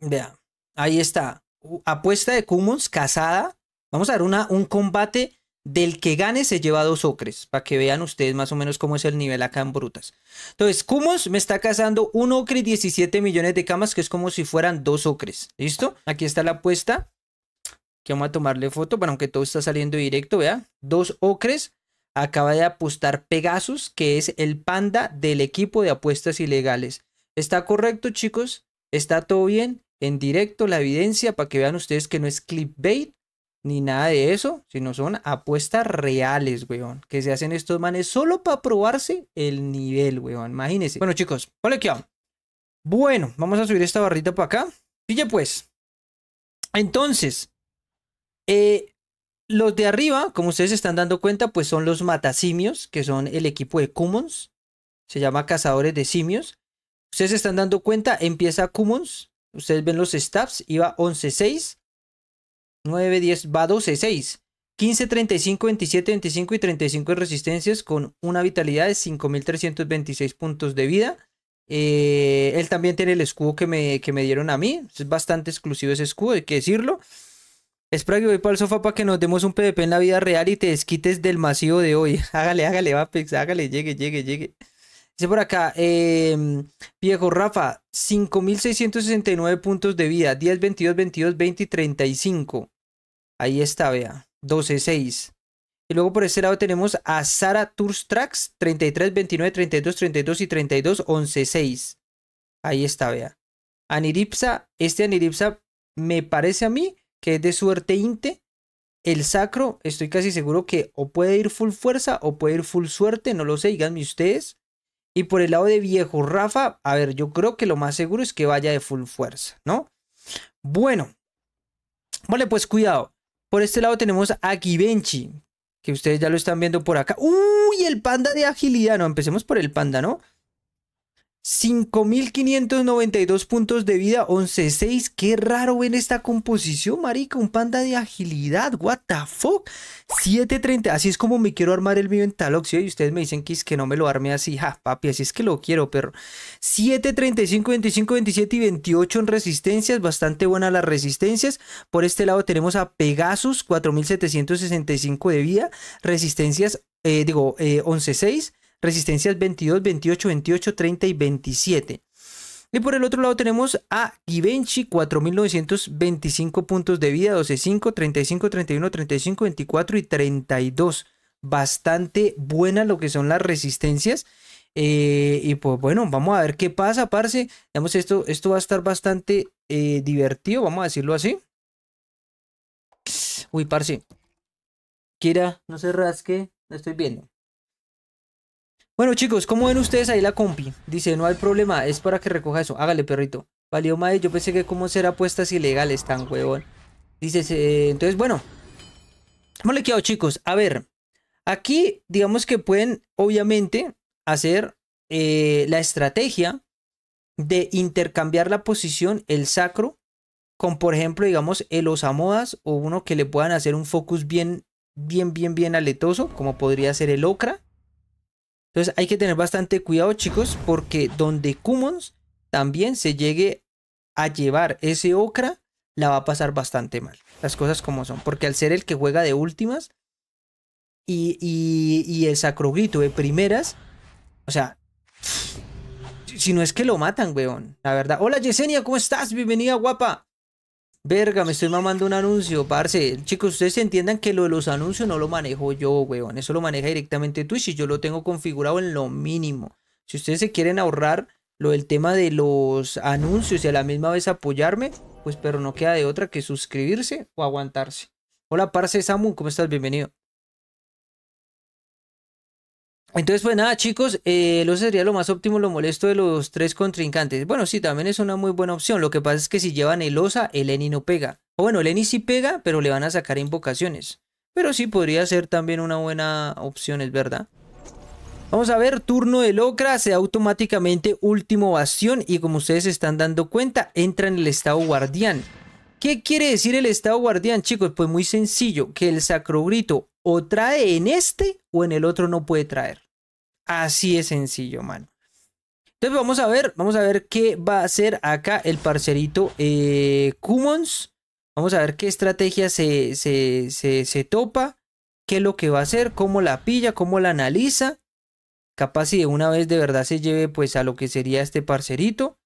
Vea, ahí está. Apuesta de Cumos, casada. Vamos a ver una, un combate del que gane se lleva dos ocres, para que vean ustedes más o menos cómo es el nivel acá en brutas. Entonces, Cumos me está cazando un ocre y 17 millones de camas, que es como si fueran dos ocres. ¿Listo? Aquí está la apuesta. que vamos a tomarle foto, para aunque todo está saliendo directo, vea. Dos ocres. Acaba de apostar Pegasus, que es el panda del equipo de apuestas ilegales. ¿Está correcto, chicos? ¿Está todo bien? en directo la evidencia para que vean ustedes que no es clickbait ni nada de eso, sino son apuestas reales, weón, que se hacen estos manes solo para probarse el nivel, weón, imagínense. Bueno, chicos, vale que Bueno, vamos a subir esta barrita para acá. ya pues. Entonces, eh, los de arriba, como ustedes están dando cuenta, pues son los matasimios, que son el equipo de cummons. Se llama Cazadores de Simios. Ustedes están dando cuenta, empieza Cummons. Ustedes ven los stabs, iba 11-6, 9-10 va 12-6, 15, 35, 27, 25 y 35 de resistencias con una vitalidad de 5.326 puntos de vida. Eh, él también tiene el escudo que me, dieron a mí. Es bastante exclusivo ese escudo, hay que decirlo. Es para que voy para el sofá para que nos demos un PvP en la vida real y te desquites del masivo de hoy. Hágale, hágale, Pex, pues, hágale, llegue, llegue, llegue. Dice por acá, em, viejo Rafa, 5.669 puntos de vida, 10, 22, 22, 20 y 35. Ahí está, vea, 12, 6. Y luego por este lado tenemos a Sara Tracks, 33, 29, 32, 32 y 32, 11, 6. Ahí está, vea. Aniripsa, este Aniripsa me parece a mí que es de suerte inte. El sacro, estoy casi seguro que o puede ir full fuerza o puede ir full suerte, no lo sé, díganme ustedes. Y por el lado de viejo Rafa, a ver, yo creo que lo más seguro es que vaya de full fuerza, ¿no? Bueno, vale, pues cuidado. Por este lado tenemos a Givenchy, que ustedes ya lo están viendo por acá. ¡Uy! El panda de agilidad. No, empecemos por el panda, ¿no? 5.592 puntos de vida, 11.6. Qué raro ven esta composición, marica. Un panda de agilidad, what the fuck. 7.30. Así es como me quiero armar el mío en Y ustedes me dicen que es que no me lo arme así. Ja, papi, así es que lo quiero, pero 7.35, 25, 27 y 28 en resistencias. Bastante buenas las resistencias. Por este lado tenemos a Pegasus, 4.765 de vida. Resistencias, eh, digo, eh, 11.6 resistencias 22, 28, 28, 30 y 27. Y por el otro lado tenemos a Givenchy, 4.925 puntos de vida, 5, 35, 31, 35, 24 y 32. Bastante buena lo que son las resistencias. Eh, y pues bueno, vamos a ver qué pasa, parce. Digamos, esto, esto va a estar bastante eh, divertido, vamos a decirlo así. Uy, parce. Quiera, no se rasque, no estoy viendo. Bueno, chicos, ¿cómo ven ustedes ahí la compi? Dice, no hay problema, es para que recoja eso. Hágale, perrito. Valió madre, yo pensé que cómo ser apuestas ilegales tan huevón. Dice, entonces, bueno. le quedó, chicos. A ver, aquí digamos que pueden, obviamente, hacer eh, la estrategia de intercambiar la posición, el sacro, con, por ejemplo, digamos, el osamodas o uno que le puedan hacer un focus bien, bien, bien, bien aletoso, como podría ser el okra. Entonces hay que tener bastante cuidado, chicos, porque donde Cummons también se llegue a llevar ese Okra, la va a pasar bastante mal. Las cosas como son. Porque al ser el que juega de últimas y, y, y el sacrogrito de primeras, o sea, si no es que lo matan, weón. La verdad. Hola Yesenia, ¿cómo estás? Bienvenida, guapa. Verga, me estoy mamando un anuncio, parce. Chicos, ustedes entiendan que lo de los anuncios no lo manejo yo, weón. Eso lo maneja directamente Twitch y yo lo tengo configurado en lo mínimo. Si ustedes se quieren ahorrar lo del tema de los anuncios y a la misma vez apoyarme, pues pero no queda de otra que suscribirse o aguantarse. Hola, parce Samu, ¿cómo estás? Bienvenido. Entonces, pues nada, chicos, el eh, lo sería lo más óptimo, lo molesto de los tres contrincantes. Bueno, sí, también es una muy buena opción. Lo que pasa es que si llevan el osa, el Eni no pega. O bueno, el Eni sí pega, pero le van a sacar invocaciones. Pero sí podría ser también una buena opción, es verdad. Vamos a ver, turno de Locra, se da automáticamente último bastión y como ustedes se están dando cuenta, entra en el estado guardián. ¿Qué quiere decir el estado guardián, chicos? Pues muy sencillo, que el Sacro Grito o trae en este o en el otro no puede traer. Así de sencillo, mano. Entonces vamos a ver, vamos a ver qué va a hacer acá el parcerito eh, Vamos a ver qué estrategia se, se, se, topa, qué es lo que va a hacer, cómo la pilla, cómo la analiza. Capaz si de una vez de verdad se lleve pues a lo que sería este parcerito.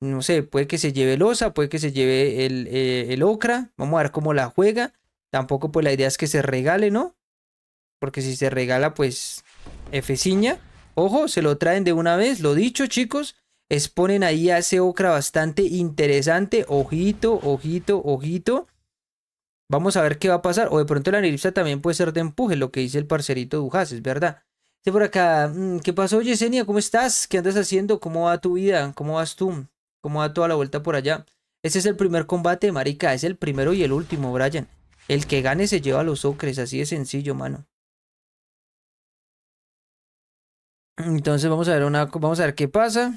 No sé, puede que se lleve el Osa, puede que se lleve el, eh, el Ocra. Vamos a ver cómo la juega. Tampoco pues la idea es que se regale, ¿no? Porque si se regala, pues Efeciña. Ojo, se lo traen de una vez. Lo dicho, chicos. Exponen ahí a ese Ocra bastante interesante. Ojito, ojito, ojito. Vamos a ver qué va a pasar. O de pronto la nerifsa también puede ser de empuje, lo que dice el parcerito Dujas, es verdad. Dice por acá, mm, ¿qué pasó, Yesenia? ¿Cómo estás? ¿Qué andas haciendo? ¿Cómo va tu vida? ¿Cómo vas tú? ¿Cómo va toda la vuelta por allá? Ese es el primer combate, marica. Es el primero y el último, Brian. El que gane se lleva a los ocres, así de sencillo, mano. Entonces vamos a ver una, vamos a ver qué pasa.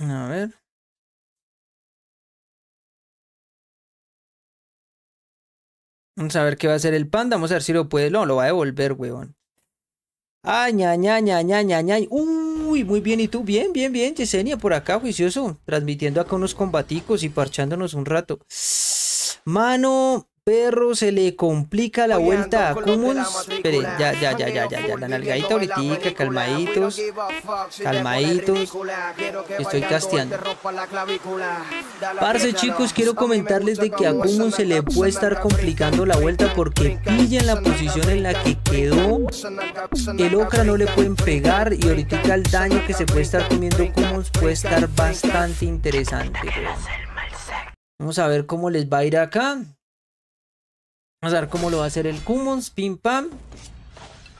A ver. Vamos a ver qué va a hacer el panda. Vamos a ver si lo puede. No, lo va a devolver, huevón. Ay, ña, ña, ña, ña, ña, ña. Uy, muy bien. ¿Y tú? Bien, bien, bien, Yesenia, por acá, juicioso. Transmitiendo acá unos combaticos y parchándonos un rato. Mano, perro se le complica la vuelta a Cummins Esperen, ya, ya, ya, ya, ya, la nalgadita ahorita, calmaditos, calmaditos. Estoy casteando. Parce, chicos, quiero comentarles de que a Cummins se le puede estar complicando la vuelta porque pilla en la posición en la que quedó. El Ocra no le pueden pegar y ahorita el daño que se puede estar comiendo Cummins puede estar bastante interesante. Vamos a ver cómo les va a ir acá. Vamos a ver cómo lo va a hacer el Cummons. Pim pam.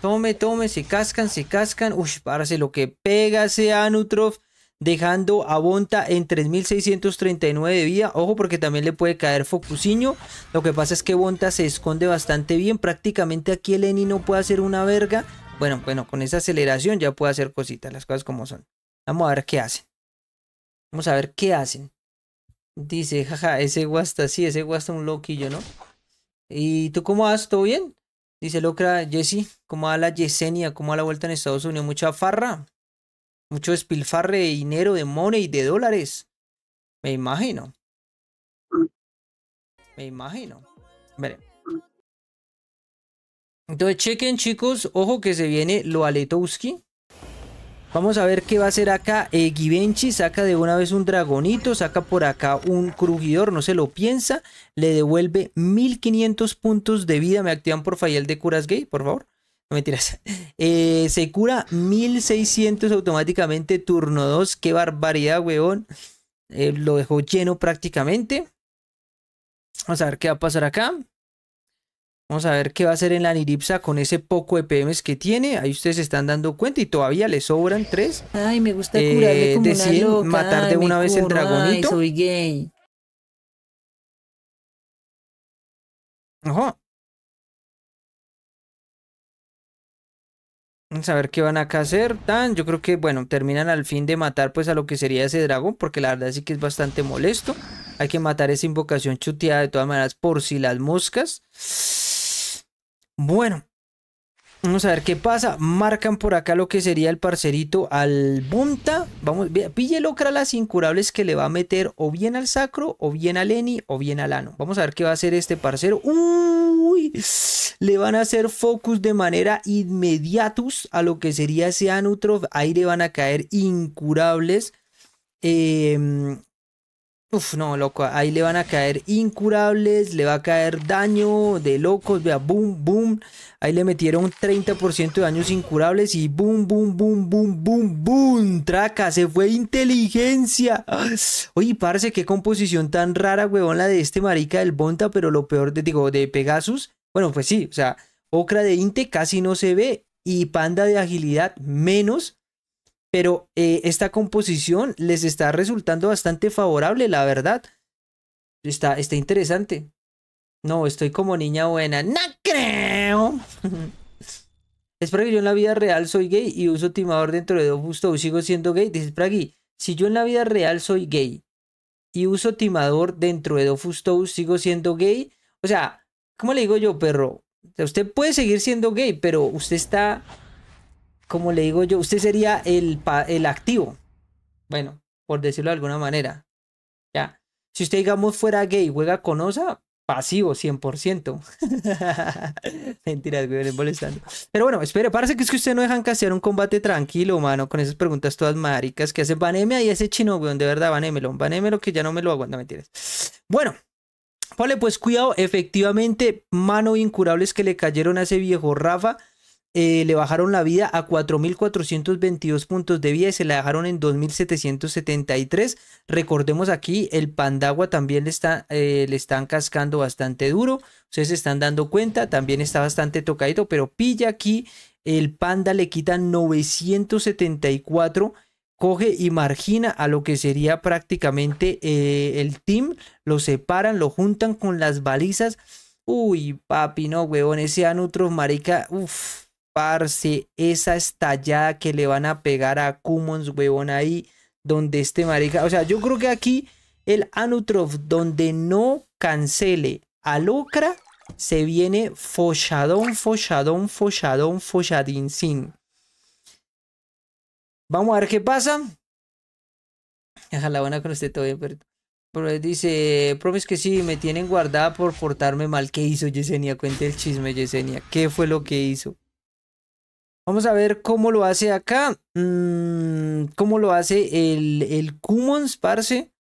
Tome, tome. Se cascan, se cascan. Uy, se lo que pega ese Anutrof. Dejando a Bonta en 3639 de vida. Ojo porque también le puede caer Focusinho. Lo que pasa es que Bonta se esconde bastante bien. Prácticamente aquí el Eni no puede hacer una verga. Bueno, bueno, con esa aceleración ya puede hacer cositas. Las cosas como son. Vamos a ver qué hacen. Vamos a ver qué hacen. Dice, jaja, ese guasta, sí, ese guasta un loquillo, ¿no? ¿Y tú cómo vas? ¿Todo bien? Dice Locra, Jesse, ¿cómo va la Yesenia? ¿Cómo va la vuelta en Estados Unidos? Mucha farra, mucho despilfarre de dinero, de money, de dólares. Me imagino. Me imagino. Miren. Entonces chequen chicos, ojo que se viene lo Aletowski. Vamos a ver qué va a hacer acá. Eh, saca de una vez un dragonito, saca por acá un crujidor, no se lo piensa. Le devuelve 1500 puntos de vida. Me activan por fallar de curas gay, por favor. No mentiras. Eh, se cura 1600 automáticamente turno 2. Qué barbaridad, huevón. Eh, lo dejó lleno prácticamente. Vamos a ver qué va a pasar acá. Vamos a ver qué va a hacer en la Niripsa con ese poco de PMs que tiene. Ahí ustedes se están dando cuenta y todavía le sobran tres. Ay, me gusta curarle eh, como una loca. matar de una vez el dragonito. Ay, soy gay. Ajá. Vamos a ver qué van a hacer. Tan, yo creo que, bueno, terminan al fin de matar pues a lo que sería ese dragón. Porque la verdad sí que es bastante molesto. Hay que matar esa invocación chuteada de todas maneras por si las moscas. Bueno, vamos a ver qué pasa. Marcan por acá lo que sería el parcerito al Bunta. Vamos, pille locra las incurables que le va a meter o bien al Sacro, o bien al Eni, o bien al Ano. Vamos a ver qué va a hacer este parcero. Uy, le van a hacer focus de manera inmediatus a lo que sería ese Anutrof. Ahí le van a caer incurables. Eh, Uf, no, loco, ahí le van a caer incurables, le va a caer daño de locos, vea, boom, boom. Ahí le metieron 30% de daños incurables y boom, boom, boom, boom, boom, boom. Traca, se fue inteligencia. Oye, parece qué composición tan rara, huevón, la de este marica del Bonta, pero lo peor, de, digo, de Pegasus. Bueno, pues sí, o sea, Ocra de Inte casi no se ve y Panda de agilidad menos pero eh, esta composición les está resultando bastante favorable, la verdad. Está, está interesante. No, estoy como niña buena. No creo. es para que yo en la vida real soy gay y uso timador dentro de Gusto sigo siendo gay. Dice aquí. si yo en la vida real soy gay y uso timador dentro de Dofus Toast, sigo siendo gay. O sea, ¿cómo le digo yo, perro? usted puede seguir siendo gay, pero usted está como le digo yo, usted sería el, el activo. Bueno, por decirlo de alguna manera. Ya. Si usted, digamos, fuera gay y juega con osa, pasivo 100%. Mentiras, güey, me molestando. Pero bueno, espere, parece que es que usted no dejan que un combate tranquilo, mano, con esas preguntas todas maricas que hace Baneme ahí ese chino, güey, de verdad, vanemelo, banémelo que ya no me lo aguanta, mentiras. Bueno, vale, pues cuidado, efectivamente, mano incurables que le cayeron a ese viejo Rafa. Eh, le bajaron la vida a 4.422 puntos de vida y se la dejaron en 2.773. Recordemos aquí, el Pandagua también le, está, eh, le están cascando bastante duro. Ustedes se están dando cuenta, también está bastante tocadito, pero pilla aquí, el Panda le quita 974 coge y margina a lo que sería prácticamente eh, el team, lo separan, lo juntan con las balizas. Uy, papi, no, huevón, ese otros marica, uff, esa estallada que le van a pegar a Cumons huevón, ahí donde este marica. O sea, yo creo que aquí el Anutrov, donde no cancele a Lucra, se viene folladón folladón folladón folladín sin. Vamos a ver qué pasa. Ojalá buena con usted todo bien, pero... pero dice, promes que sí, me tienen guardada por portarme mal. ¿Qué hizo Yesenia? Cuente el chisme, Yesenia. ¿Qué fue lo que hizo? Vamos a ver cómo lo hace acá. Mm, cómo lo hace el, el parce.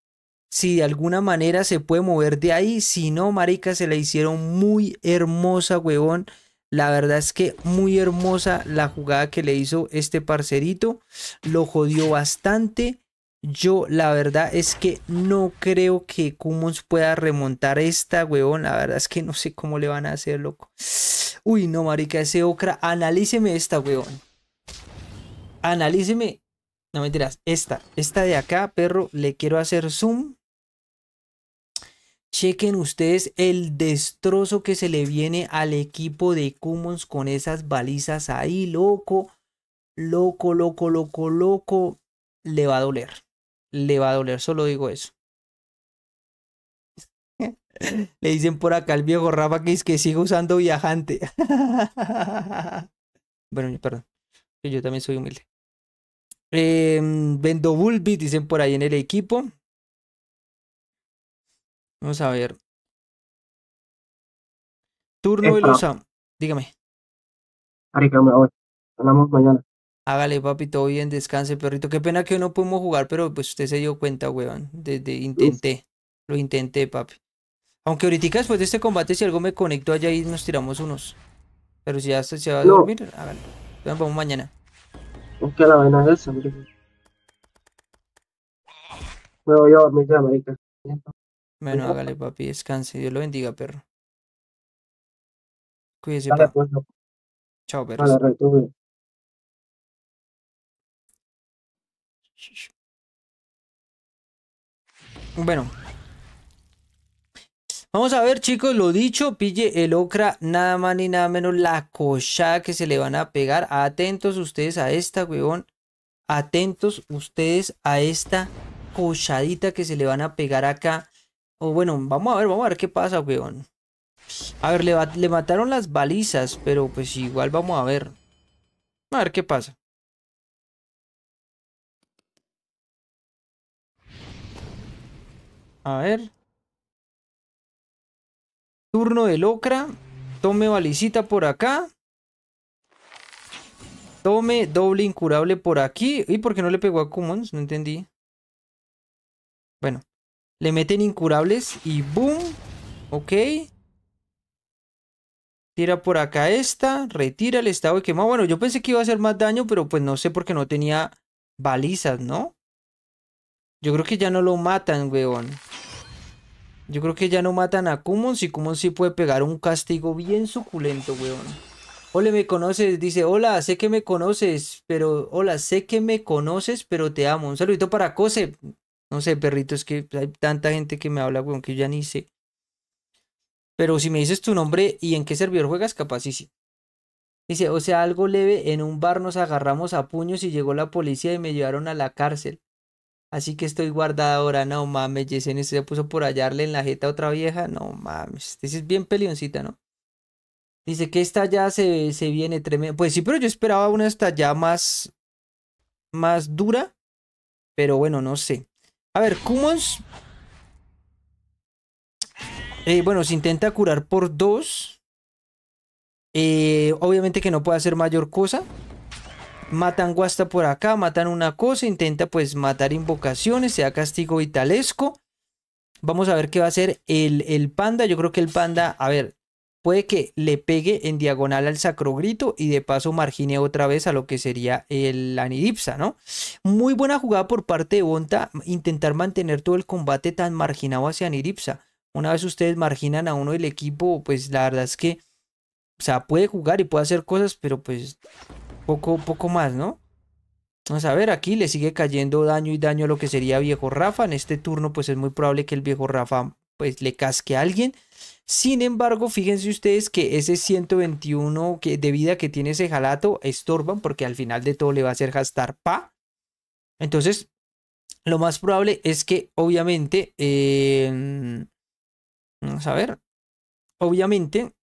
Si de alguna manera se puede mover de ahí. Si no, marica, se la hicieron muy hermosa, huevón. La verdad es que muy hermosa la jugada que le hizo este parcerito. Lo jodió bastante. Yo la verdad es que no creo que Cummons pueda remontar esta, weón. La verdad es que no sé cómo le van a hacer, loco. Uy, no, marica, ese Okra. Analíceme esta, weón. Analíceme. No me esta. Esta de acá, perro, le quiero hacer zoom. Chequen ustedes el destrozo que se le viene al equipo de Commons con esas balizas ahí, loco. Loco, loco, loco, loco. Le va a doler le va a doler, solo digo eso. Le dicen por acá al viejo Rafa que es que sigue usando viajante. bueno, perdón. Yo también soy humilde. Em, vendo Bulby, dicen por ahí en el equipo. Vamos a ver. Turno de los... Dígame. hablamos mañana. Hágale, papi, todo bien, descanse, perrito. Qué pena que hoy no pudimos jugar, pero pues usted se dio cuenta, weón. Desde intenté. Lo intenté, papi. Aunque ahorita después de este combate, si algo me conecto allá y nos tiramos unos. Pero si ya se, va a dormir, hágale. Bueno, vamos mañana. Aunque la vaina es esa, Me voy a dormir ya, marica. Bueno, hágale, pues. papi, descanse. Dios lo bendiga, perro. Cuídese, perro. Pues, Chao, perro. Bueno. Vamos a ver, chicos, lo dicho, pille el okra nada más ni nada menos la cochada que se le van a pegar. Atentos ustedes a esta, huevón. Atentos ustedes a esta cochadita que se le van a pegar acá. O bueno, vamos a ver, vamos a ver qué pasa, weón. A ver, le, le, mataron las balizas, pero pues igual vamos a ver. A ver qué pasa. A ver. Turno de Locra. Tome balicita por acá. Tome doble incurable por aquí. ¿Y por qué no le pegó a Commons? No entendí. Bueno. Le meten incurables y boom. Ok. Tira por acá esta. Retira el estado de quemado. Bueno, yo pensé que iba a hacer más daño, pero pues no sé por qué no tenía balizas, ¿no? Yo creo que ya no lo matan, weón. Yo creo que ya no matan a Kumon. Si Kumon sí puede pegar un castigo bien suculento, weón. Ole, me conoces. Dice, hola, sé que me conoces, pero... Hola, sé que me conoces, pero te amo. Un saludito para Cose. No sé, perrito, es que hay tanta gente que me habla, weón, que yo ya ni sé. Pero si me dices tu nombre y en qué servidor juegas, capaz sí. Dice, o sea, algo leve, en un bar nos agarramos a puños y llegó la policía y me llevaron a la cárcel. Así que estoy guardada ahora. No mames, Yesenia se puso por hallarle en la jeta otra vieja. No mames. Este es bien pelioncita, ¿no? Dice que esta ya se, se viene tremendo. Pues sí, pero yo esperaba una esta ya más. Más dura. Pero bueno, no sé. A ver, Kumons. Eh, bueno, se intenta curar por dos. Eh, obviamente que no puede hacer mayor cosa matan guasta por acá, matan una cosa, intenta pues matar invocaciones, se da castigo vitalesco. Vamos a ver qué va a hacer el, el, panda. Yo creo que el panda, a ver, puede que le pegue en diagonal al Sacro Grito y de paso margine otra vez a lo que sería el anidipsa, ¿no? Muy buena jugada por parte de Bonta, intentar mantener todo el combate tan marginado hacia anidipsa. Una vez ustedes marginan a uno del equipo, pues la verdad es que, o sea, puede jugar y puede hacer cosas, pero pues poco, poco más, ¿no? Vamos a ver, aquí le sigue cayendo daño y daño a lo que sería viejo Rafa. En este turno, pues es muy probable que el viejo Rafa pues le casque a alguien. Sin embargo, fíjense ustedes que ese 121 que, de vida que tiene ese jalato estorban porque al final de todo le va a hacer gastar pa. Entonces, lo más probable es que obviamente, eh, mm, vamos a ver, obviamente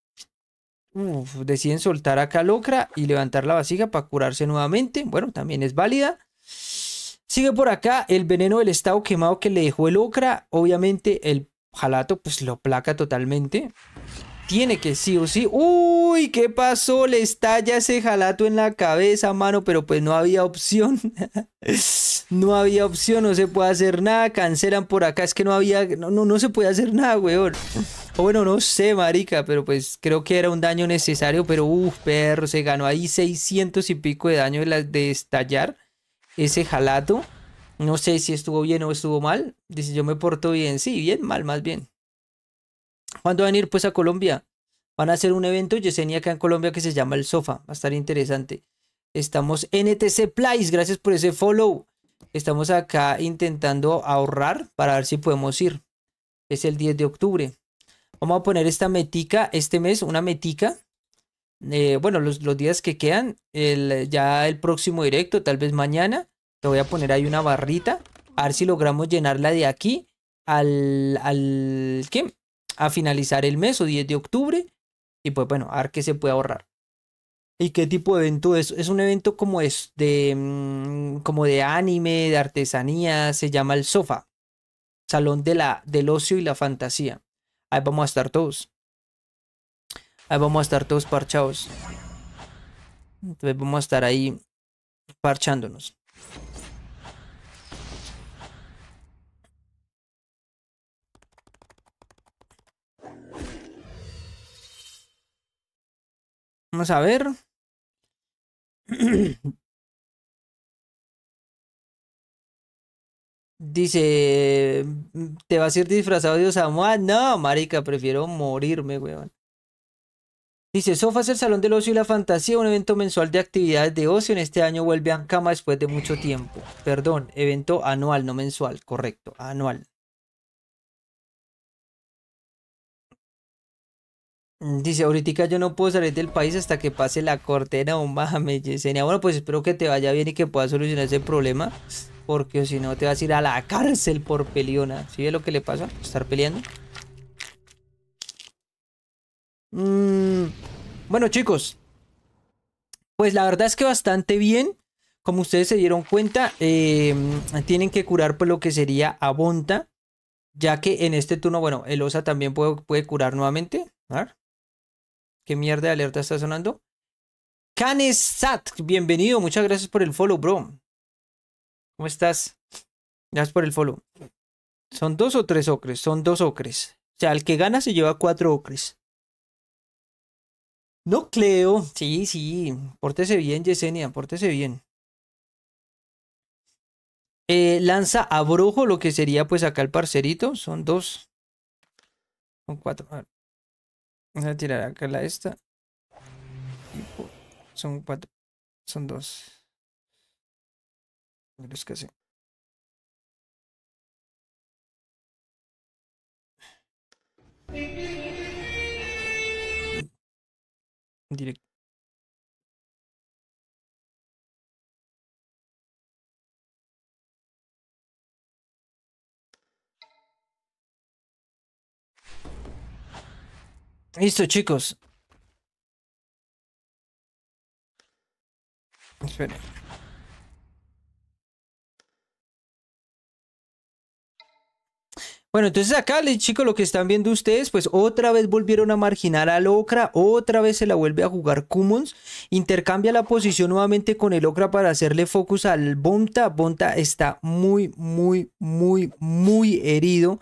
deciden soltar a Calocra y levantar la vasija para curarse nuevamente. Bueno, también es válida. Sigue por acá el veneno del estado quemado que le dejó el Ocra. Obviamente el Jalato pues lo placa totalmente tiene que sí o sí. Uy, ¿qué pasó? Le estalla ese jalato en la cabeza, mano, pero pues no había opción. no había opción, no se puede hacer nada. Cancelan por acá, es que no había, no, no, no se puede hacer nada, weón. O bueno, no sé, marica, pero pues creo que era un daño necesario, pero uff, perro, se ganó ahí 600 y pico de daño de, de estallar ese jalato. No sé si estuvo bien o estuvo mal. Dice, yo me porto bien. Sí, bien, mal, más bien. ¿Cuándo van a ir pues a Colombia? Van a hacer un evento Yesenia acá en Colombia que se llama El Sofa. Va a estar interesante. Estamos NTC Place, gracias por ese follow. Estamos acá intentando ahorrar para ver si podemos ir. Es el 10 de octubre. Vamos a poner esta metica este mes, una metica. Eh, bueno, los, los, días que quedan, ya el próximo directo, tal vez mañana, te voy a poner ahí una barrita. A ver si logramos llenarla de aquí al, al, ¿qué? a finalizar el mes o 10 de octubre. Y pues bueno, a ver qué se puede ahorrar. ¿Y qué tipo de evento es? Es un evento como es de, mm, como de anime, de artesanía, se llama el sofá. Salón de la, del ocio y la fantasía. Ahí vamos a estar todos. Ahí vamos a estar todos parchados. Entonces vamos a estar ahí parchándonos. Vamos a ver. Dice, ¿te vas a ir disfrazado de Osamu? no, marica, prefiero morirme, weón. Dice, Sofas, el Salón del Ocio y la Fantasía, un evento mensual de actividades de ocio. En este año vuelve a cama después de mucho tiempo. Perdón, evento anual, no mensual, correcto, anual. Mm, dice, ahorita yo no puedo salir del país hasta que pase la corte. No mames, Yesenia. Bueno, pues espero que te vaya bien y que puedas solucionar ese problema. Porque si no, te vas a ir a la cárcel por peleona. ¿Sí ve lo que le pasa? Estar peleando. Mm, bueno, chicos. Pues la verdad es que bastante bien. Como ustedes se dieron cuenta, em, tienen que curar por pues, lo que sería a Bonta. Ya que en este turno, bueno, el Osa también puede, puede curar nuevamente. A ¿Qué mierda de alerta está sonando? Canesat, bienvenido. Muchas gracias por el follow, bro. ¿Cómo estás? Gracias por el follow. Son dos o tres ocres, son dos ocres. O sea, el que gana se lleva cuatro ocres. No creo. Sí, sí. Pórtese bien, Yesenia, pórtese bien. Eh, lanza a brujo lo que sería pues acá el parcerito. Son dos. Son cuatro. A ver. Vamos a tirar acá la esta. Son cuatro. Son dos. Los que hacen. Directo. Listo, chicos. Bueno, entonces acá, chicos, lo que están viendo ustedes, pues otra vez volvieron a marginar al Okra, otra vez se la vuelve a jugar Kumons. intercambia la posición nuevamente con el Okra para hacerle focus al Bonta, Bonta está muy, muy, muy, muy herido.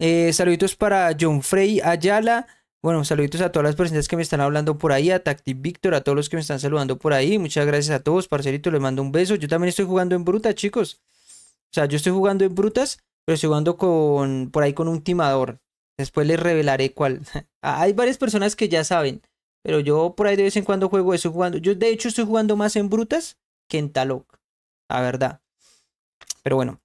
Eh, saluditos para John Frey Ayala, bueno, saluditos a todas las personas que me están hablando por ahí, a Tactic Víctor, a todos los que me están saludando por ahí. Muchas gracias a todos, parcerito, les mando un beso. Yo también estoy jugando en Brutas, chicos. O sea, yo estoy jugando en brutas, pero estoy jugando con por ahí con un timador. Después les revelaré cuál. Hay varias personas que ya saben, pero yo por ahí de vez en cuando juego, eso jugando. Yo de hecho estoy jugando más en brutas que en Taloc, la verdad. Pero bueno.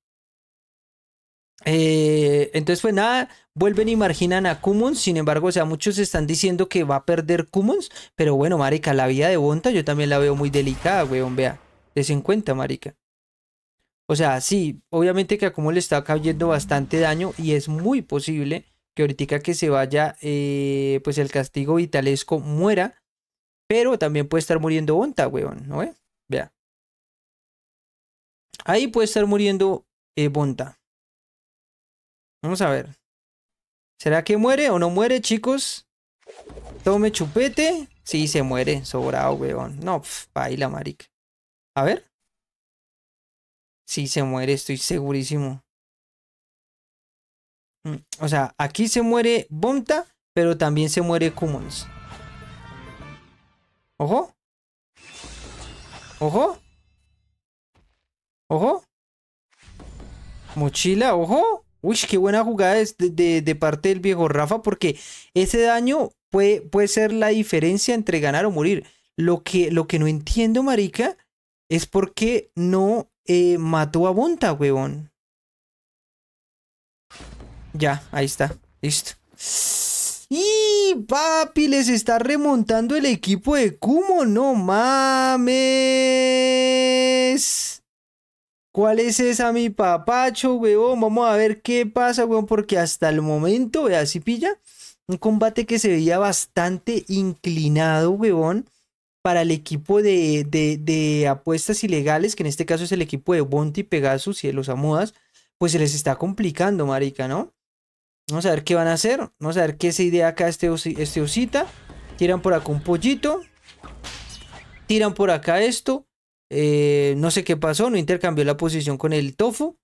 Eh, entonces, pues nada, vuelven y marginan a Commons. Sin embargo, o sea, muchos están diciendo que va a perder Commons. Pero bueno, marica, la vida de Bonta yo también la veo muy delicada, weón. Vea, de en cuenta, marica. O sea, sí, obviamente que a le está cayendo bastante daño y es muy posible que ahorita que se vaya, eh, pues el castigo vitalesco muera. Pero también puede estar muriendo Bonta, weón, ¿no? Eh? Vea. Ahí puede estar muriendo eh, Bonta. Vamos a ver. ¿Será que muere o no muere, chicos? Tome chupete. Sí, se muere. Sobrado, weón. No, ahí baila, marica. A ver. Sí, se muere, estoy segurísimo. Mm, o sea, aquí se muere Bonta, pero también se muere Commons. Ojo. Ojo. Ojo. Mochila, ojo. Uy, qué buena jugada de, de, parte del viejo Rafa, porque ese daño puede, puede ser la diferencia entre ganar o morir. Lo que, lo que no entiendo, marica, es por qué no eh, mató a Bonta, huevón Ya, ahí está. Listo. Y papi, les está remontando el equipo de Kumo. No mames. ¿Cuál es esa, mi papacho, weón? Vamos a ver qué pasa, weón, porque hasta el momento, vea, si pilla, un combate que se veía bastante inclinado, weón, para el equipo de, apuestas ilegales, que en este caso es el equipo de y Pegasus y de los Amudas, pues se les está complicando, marica, ¿no? Vamos a ver qué van a hacer, vamos a ver qué se idea acá este, este osita. Tiran por acá un pollito. Tiran por acá esto. Eh, no sé qué pasó, no intercambió la posición con el tofu.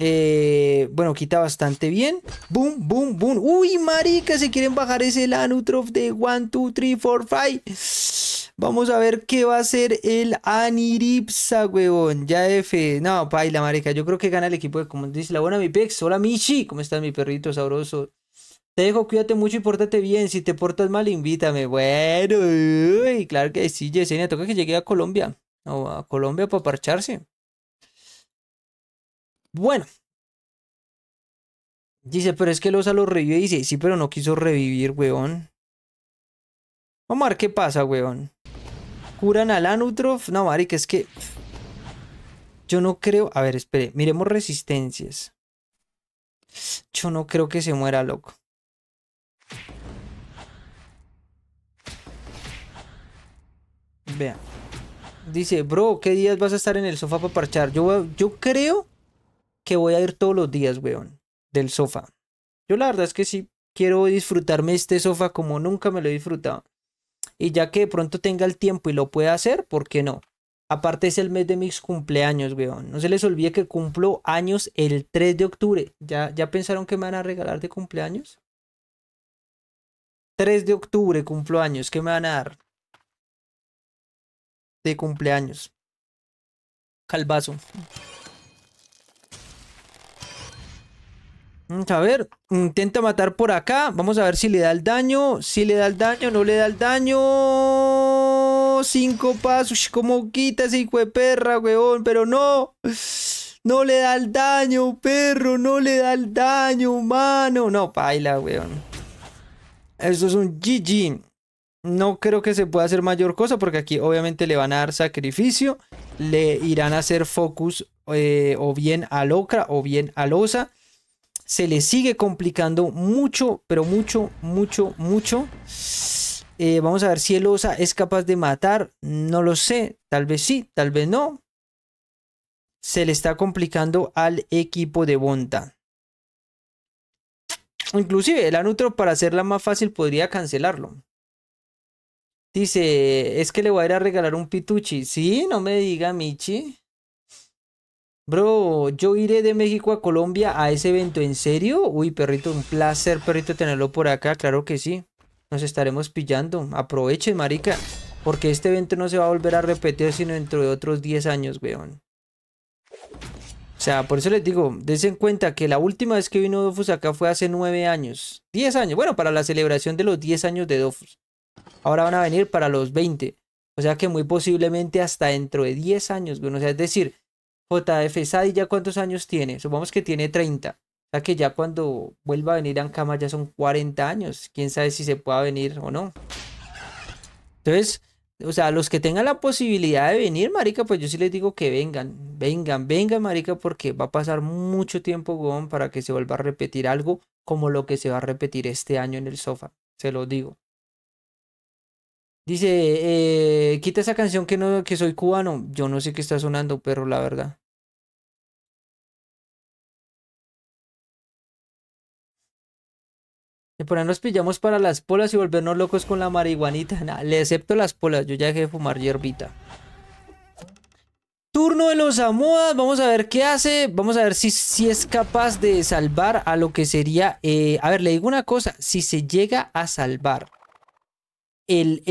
Eh, bueno, quita bastante bien. Boom, boom, boom. Uy, marica, se quieren bajar ese Lanutrof de 1, 2, 3, 4, 5. Vamos a ver qué va a hacer el Aniripsa, huevón. Ya F. No, la marica. Yo creo que gana el equipo de como dice la buena mi pex. Hola, Michi. ¿Cómo estás, mi perrito sabroso? Te dejo, cuídate mucho y pórtate bien. Si te portas mal, invítame. Bueno, uy, claro que sí, Yesenia. Toca que llegue a Colombia. O a Colombia para parcharse. Bueno. Dice, pero es que Losa lo revive. Dice, sí, pero no quiso revivir, weón. Vamos a ver qué pasa, weón. Curan a Anutrof? No, marica, es que... Yo no creo... A ver, espere. Miremos resistencias. Yo no creo que se muera, loco. Vea. Dice, bro, ¿qué días vas a estar en el sofá para parchar? Yo, yo creo que voy a ir todos los días, weón, del sofá. Yo la verdad es que sí quiero disfrutarme este sofá como nunca me lo he disfrutado. Y ya que de pronto tenga el tiempo y lo pueda hacer, ¿por qué no? Aparte es el mes de mis cumpleaños, weón. No se les olvide que cumplo años el 3 de octubre. ¿Ya, ya pensaron que me van a regalar de cumpleaños? 3 de octubre cumplo años. ¿Qué me van a dar? de cumpleaños. Calvazo. Mm, a ver, intenta matar por acá. Vamos a ver si le da el daño. Si le da el daño, no le da el daño. Cinco pasos. como quita ese hijo de perra, weón? Pero no. No le da el daño, perro. No le da el daño, humano. No, Baila weón. eso es un GG no creo que se pueda hacer mayor cosa porque aquí obviamente le van a dar sacrificio, le irán a hacer focus eh, o bien a Locra o bien a loza. Se le sigue complicando mucho, pero mucho, mucho, mucho. Eh, vamos a ver si el Osa es capaz de matar. No lo sé. Tal vez sí, tal vez no. Se le está complicando al equipo de Bonta. Inclusive el Anutro para hacerla más fácil podría cancelarlo. Dice, es que le voy a ir a regalar un pituchi. Sí, no me diga, Michi. Bro, yo iré de México a Colombia a ese evento, ¿en serio? Uy, perrito, un placer, perrito, tenerlo por acá, claro que sí. Nos estaremos pillando. Aprovechen, marica. Porque este evento no se va a volver a repetir sino dentro de otros 10 años, weón. O sea, por eso les digo, dense en cuenta que la última vez que vino Dofus acá fue hace 9 años. 10 años, bueno, para la celebración de los 10 años de Dofus. Ahora van a venir para los 20. O sea que muy posiblemente hasta dentro de 10 años, bueno, o sea, es decir, JF Sadi ya cuántos años tiene? Supongamos que tiene 30. O sea que ya cuando vuelva a venir Ankama ya son 40 años. Quién sabe si se pueda venir o no. Entonces, o sea, los que tengan la posibilidad de venir, marica, pues yo sí les digo que vengan, vengan, vengan, marica, porque va a pasar mucho tiempo, para que se vuelva a repetir algo como lo que se va a repetir este año en el sofá. Se lo digo. Dice, eh, quita esa canción que no, que soy cubano. Yo no sé qué está sonando, pero la verdad. De por nos pillamos para las polas y volvernos locos con la marihuanita. le acepto las polas, yo ya dejé de fumar hierbita. Turno de los amudas. vamos a ver qué hace, vamos a ver si, si es capaz de salvar a lo que sería... Eh, a ver, le digo una cosa, si se llega a salvar, el,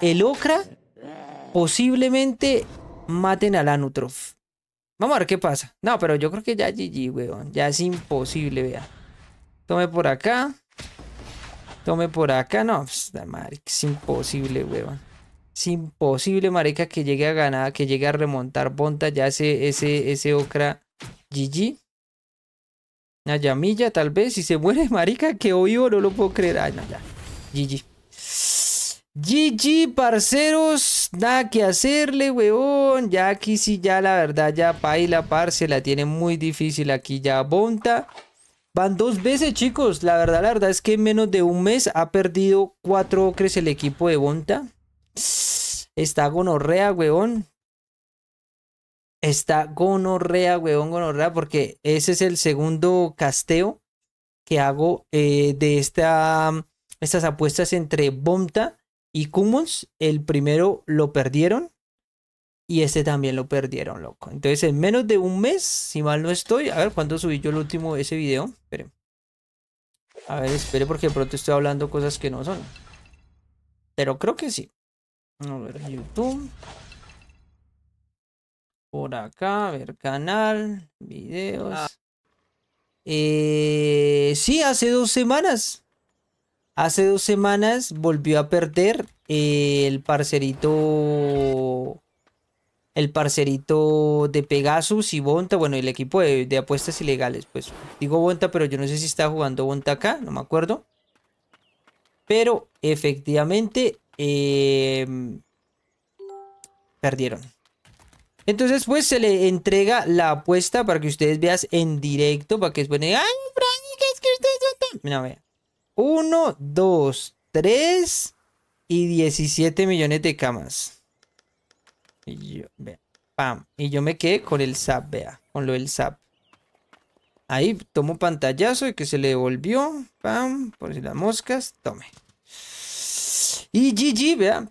el, Okra, posiblemente maten al Lanutrov. Vamos a ver qué pasa. No, pero yo creo que ya GG, weón. Ya es imposible, vea. Tome por acá. Tome por acá. No, pues, es imposible, weón. Es imposible, marica, que llegue a ganar, que llegue a remontar ponta Ya ese, ese, ese Okra GG. Nayamilla, tal vez. Si se muere, marica, que hoy no lo puedo creer. Ay, no, ya. GG. GG, parceros, nada que hacerle, weón. Ya aquí sí, ya la verdad, ya paila, parce, la tiene muy difícil aquí ya Bonta. Van dos veces, chicos. La verdad, la verdad es que en menos de un mes ha perdido cuatro ocres el equipo de Bonta. Está gonorrea, weón. Está gonorrea, weón, gonorrea, porque ese es el segundo casteo que hago eh, de estas apuestas entre Bonta y Cummins el primero lo perdieron y este también lo perdieron, loco. Entonces, en menos de un mes, si mal no estoy, a ver cuándo subí yo el último ese video. Espere. A ver, espere porque de pronto estoy hablando cosas que no son. Pero creo que sí. A ver, YouTube. Por acá, a ver, canal, videos. Ah. Eh, sí, hace dos semanas. Hace dos semanas volvió a perder el parcerito. El parcerito de Pegasus y Bonta. Bueno, el equipo de, apuestas ilegales. Pues digo Bonta, pero yo no sé si está jugando Bonta acá. No me acuerdo. Pero efectivamente. Em, perdieron. Entonces, pues se le entrega la apuesta para que ustedes vean en directo. Para que es bueno. ¡Ay, Frank! Es que ustedes Mira, vea. 1, 2, 3 y 17 millones de camas. Y yo, Y yo me quedé con el SAP, vea, con lo del SAP. Ahí tomo pantallazo de que se le devolvió. Pam, por si las moscas, tome. Y GG, vea.